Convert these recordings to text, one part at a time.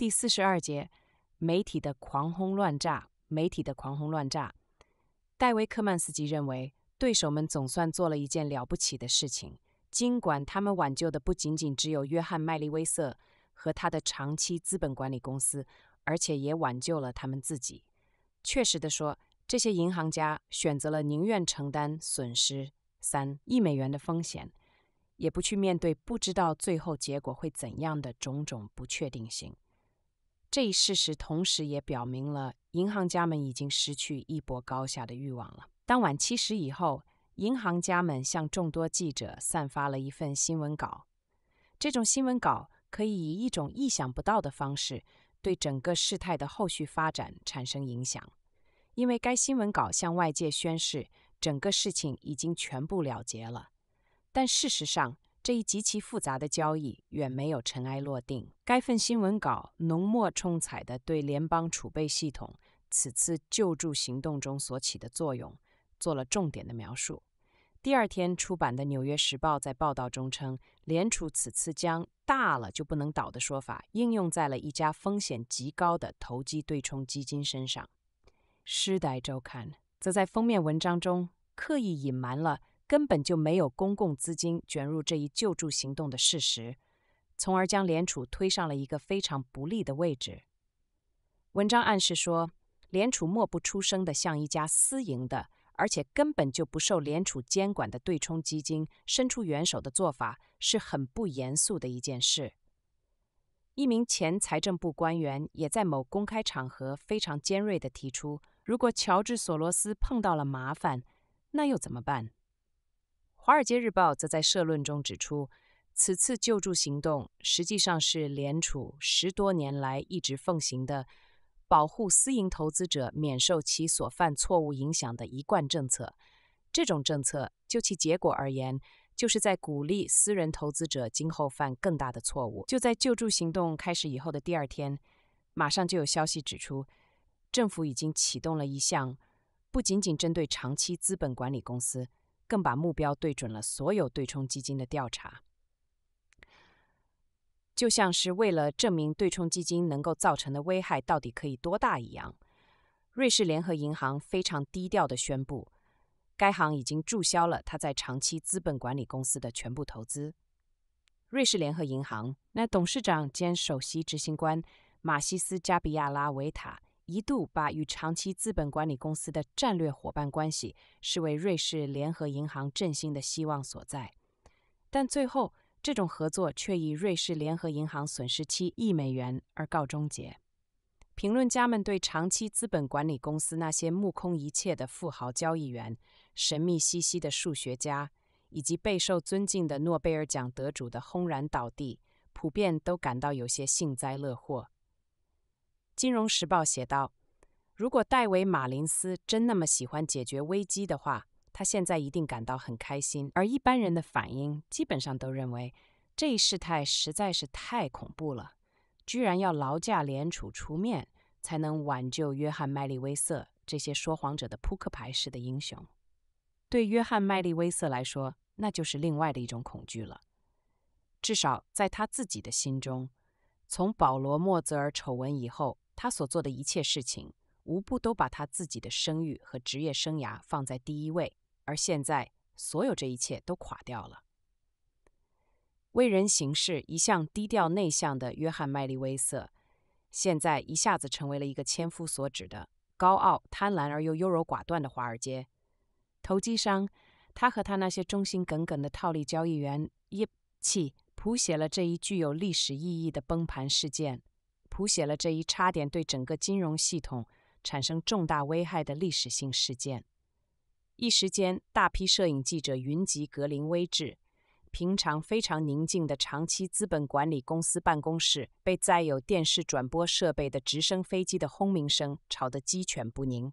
第四十二节，媒体的狂轰乱炸。媒体的狂轰乱炸。戴维克曼斯基认为，对手们总算做了一件了不起的事情，尽管他们挽救的不仅仅只有约翰麦利威瑟和他的长期资本管理公司，而且也挽救了他们自己。确实的说，这些银行家选择了宁愿承担损失三亿美元的风险，也不去面对不知道最后结果会怎样的种种不确定性。这一事实同时也表明了银行家们已经失去一搏高下的欲望了。当晚七时以后，银行家们向众多记者散发了一份新闻稿。这种新闻稿可以以一种意想不到的方式对整个事态的后续发展产生影响，因为该新闻稿向外界宣示整个事情已经全部了结了，但事实上。这一极其复杂的交易远没有尘埃落定。该份新闻稿浓墨重彩地对联邦储备系统此次救助行动中所起的作用做了重点的描述。第二天出版的《纽约时报》在报道中称，联储此次将“大了就不能倒”的说法应用在了一家风险极高的投机对冲基金身上。《时代周刊》则在封面文章中刻意隐瞒了。根本就没有公共资金卷入这一救助行动的事实，从而将联储推上了一个非常不利的位置。文章暗示说，联储默不出声的向一家私营的，而且根本就不受联储监管的对冲基金伸出援手的做法，是很不严肃的一件事。一名前财政部官员也在某公开场合非常尖锐地提出：，如果乔治·索罗斯碰到了麻烦，那又怎么办？《华尔街日报》则在社论中指出，此次救助行动实际上是联储十多年来一直奉行的保护私营投资者免受其所犯错误影响的一贯政策。这种政策就其结果而言，就是在鼓励私人投资者今后犯更大的错误。就在救助行动开始以后的第二天，马上就有消息指出，政府已经启动了一项不仅仅针对长期资本管理公司。更把目标对准了所有对冲基金的调查，就像是为了证明对冲基金能够造成的危害到底可以多大一样。瑞士联合银行非常低调地宣布，该行已经注销了它在长期资本管理公司的全部投资。瑞士联合银行那董事长兼首席执行官马西斯加比亚拉维塔。一度把与长期资本管理公司的战略伙伴关系视为瑞士联合银行振兴的希望所在，但最后这种合作却以瑞士联合银行损失七亿美元而告终结。评论家们对长期资本管理公司那些目空一切的富豪交易员、神秘兮兮的数学家以及备受尊敬的诺贝尔奖得主的轰然倒地，普遍都感到有些幸灾乐祸。《金融时报》写道：“如果戴维·马林斯真那么喜欢解决危机的话，他现在一定感到很开心。而一般人的反应基本上都认为，这一事态实在是太恐怖了，居然要劳驾联储出面才能挽救约翰·麦利威瑟这些说谎者的扑克牌式的英雄。对约翰·麦利威瑟来说，那就是另外的一种恐惧了，至少在他自己的心中，从保罗·莫泽尔丑闻以后。”他所做的一切事情，无不都把他自己的声誉和职业生涯放在第一位。而现在，所有这一切都垮掉了。为人行事一向低调内向的约翰·麦利威瑟，现在一下子成为了一个千夫所指的高傲、贪婪而又优柔寡断的华尔街投机商。他和他那些忠心耿耿的套利交易员一起，谱写了这一具有历史意义的崩盘事件。谱写了这一差点对整个金融系统产生重大危害的历史性事件。一时间，大批摄影记者云集格林威治，平常非常宁静的长期资本管理公司办公室，被载有电视转播设备的直升飞机的轰鸣声吵得鸡犬不宁。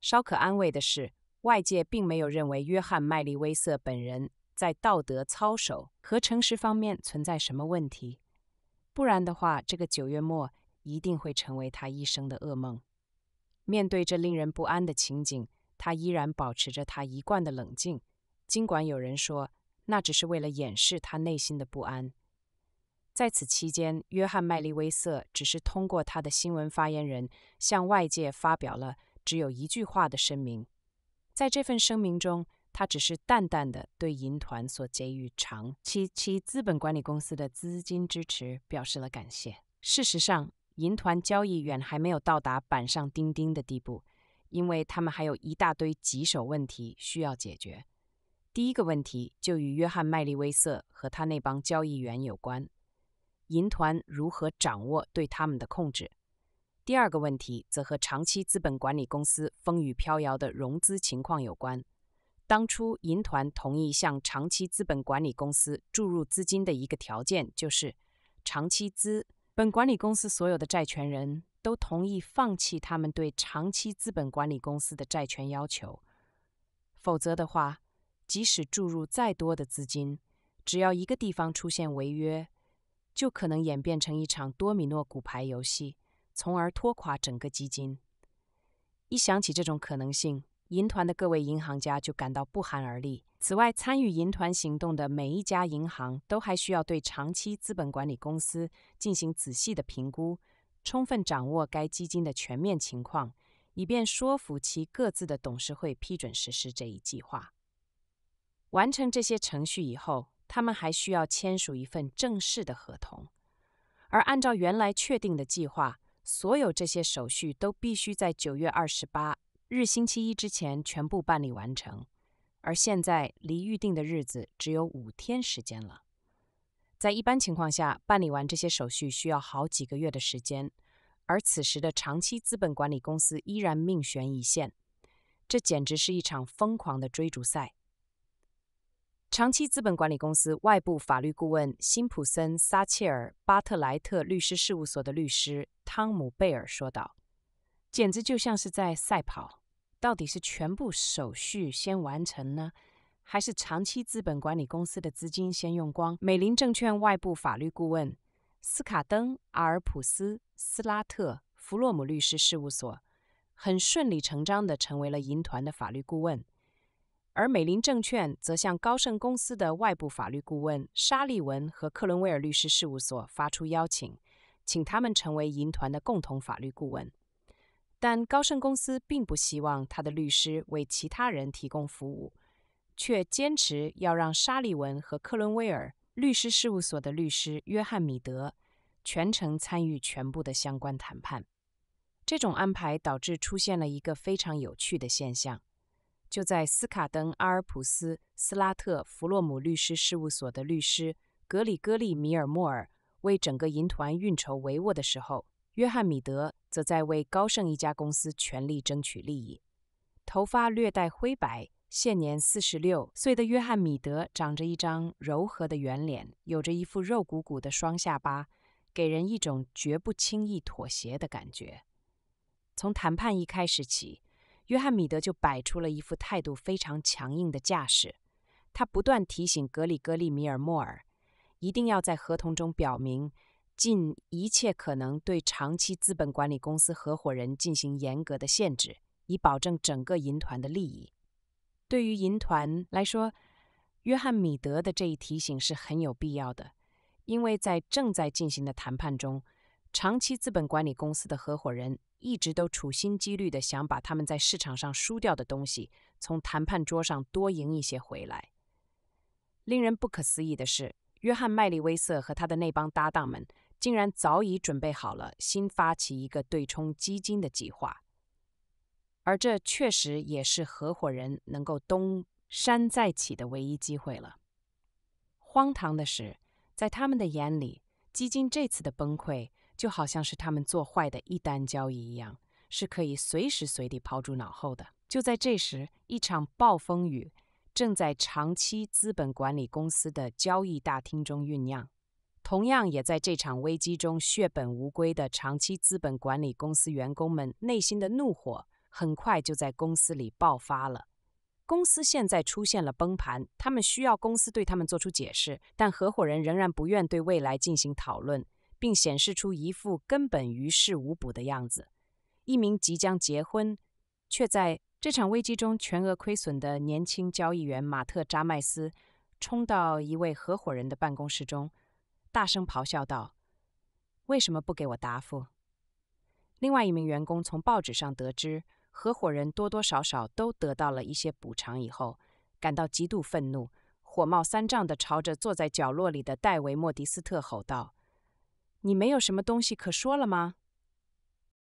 稍可安慰的是，外界并没有认为约翰·麦利威瑟本人在道德操守和诚实方面存在什么问题。不然的话，这个九月末一定会成为他一生的噩梦。面对这令人不安的情景，他依然保持着他一贯的冷静，尽管有人说那只是为了掩饰他内心的不安。在此期间，约翰麦利威瑟只是通过他的新闻发言人向外界发表了只有一句话的声明。在这份声明中，他只是淡淡的对银团所给予长期资本管理公司的资金支持表示了感谢。事实上，银团交易远还没有到达板上钉钉的地步，因为他们还有一大堆棘手问题需要解决。第一个问题就与约翰·麦利威瑟和他那帮交易员有关，银团如何掌握对他们的控制？第二个问题则和长期资本管理公司风雨飘摇的融资情况有关。当初银团同意向长期资本管理公司注入资金的一个条件，就是长期资本管理公司所有的债权人都同意放弃他们对长期资本管理公司的债权要求。否则的话，即使注入再多的资金，只要一个地方出现违约，就可能演变成一场多米诺骨牌游戏，从而拖垮整个基金。一想起这种可能性，银团的各位银行家就感到不寒而栗。此外，参与银团行动的每一家银行都还需要对长期资本管理公司进行仔细的评估，充分掌握该基金的全面情况，以便说服其各自的董事会批准实施这一计划。完成这些程序以后，他们还需要签署一份正式的合同。而按照原来确定的计划，所有这些手续都必须在九月二十八。日星期一之前全部办理完成，而现在离预定的日子只有五天时间了。在一般情况下，办理完这些手续需要好几个月的时间，而此时的长期资本管理公司依然命悬一线。这简直是一场疯狂的追逐赛。长期资本管理公司外部法律顾问辛普森·撒切尔·巴特莱特律师事务所的律师汤姆·贝尔说道。简直就像是在赛跑，到底是全部手续先完成呢，还是长期资本管理公司的资金先用光？美林证券外部法律顾问斯卡登阿尔普斯斯拉特弗洛姆律师事务所很顺理成章的成为了银团的法律顾问，而美林证券则向高盛公司的外部法律顾问沙利文和克伦威尔律师事务所发出邀请，请他们成为银团的共同法律顾问。但高盛公司并不希望他的律师为其他人提供服务，却坚持要让沙利文和克伦威尔律师事务所的律师约翰米德全程参与全部的相关谈判。这种安排导致出现了一个非常有趣的现象：就在斯卡登阿尔普斯斯拉特弗洛姆律师事务所的律师格里戈利米尔莫尔为整个银团运筹帷幄的时候。约翰米德则在为高盛一家公司全力争取利益。头发略带灰白，现年四十六岁的约翰米德长着一张柔和的圆脸，有着一副肉鼓鼓的双下巴，给人一种绝不轻易妥协的感觉。从谈判一开始起，约翰米德就摆出了一副态度非常强硬的架势。他不断提醒格里格利·米尔莫尔，一定要在合同中表明。尽一切可能对长期资本管理公司合伙人进行严格的限制，以保证整个银团的利益。对于银团来说，约翰米德的这一提醒是很有必要的，因为在正在进行的谈判中，长期资本管理公司的合伙人一直都处心积虑的想把他们在市场上输掉的东西从谈判桌上多赢一些回来。令人不可思议的是，约翰麦利威瑟和他的那帮搭档们。竟然早已准备好了新发起一个对冲基金的计划，而这确实也是合伙人能够东山再起的唯一机会了。荒唐的是，在他们的眼里，基金这次的崩溃就好像是他们做坏的一单交易一样，是可以随时随地抛诸脑后的。就在这时，一场暴风雨正在长期资本管理公司的交易大厅中酝酿。同样也在这场危机中血本无归的长期资本管理公司员工们内心的怒火很快就在公司里爆发了。公司现在出现了崩盘，他们需要公司对他们做出解释，但合伙人仍然不愿对未来进行讨论，并显示出一副根本于事无补的样子。一名即将结婚却在这场危机中全额亏损的年轻交易员马特扎麦斯冲到一位合伙人的办公室中。大声咆哮道：“为什么不给我答复？”另外一名员工从报纸上得知合伙人多多少少都得到了一些补偿以后，感到极度愤怒，火冒三丈地朝着坐在角落里的戴维·莫迪斯特吼道：“你没有什么东西可说了吗？”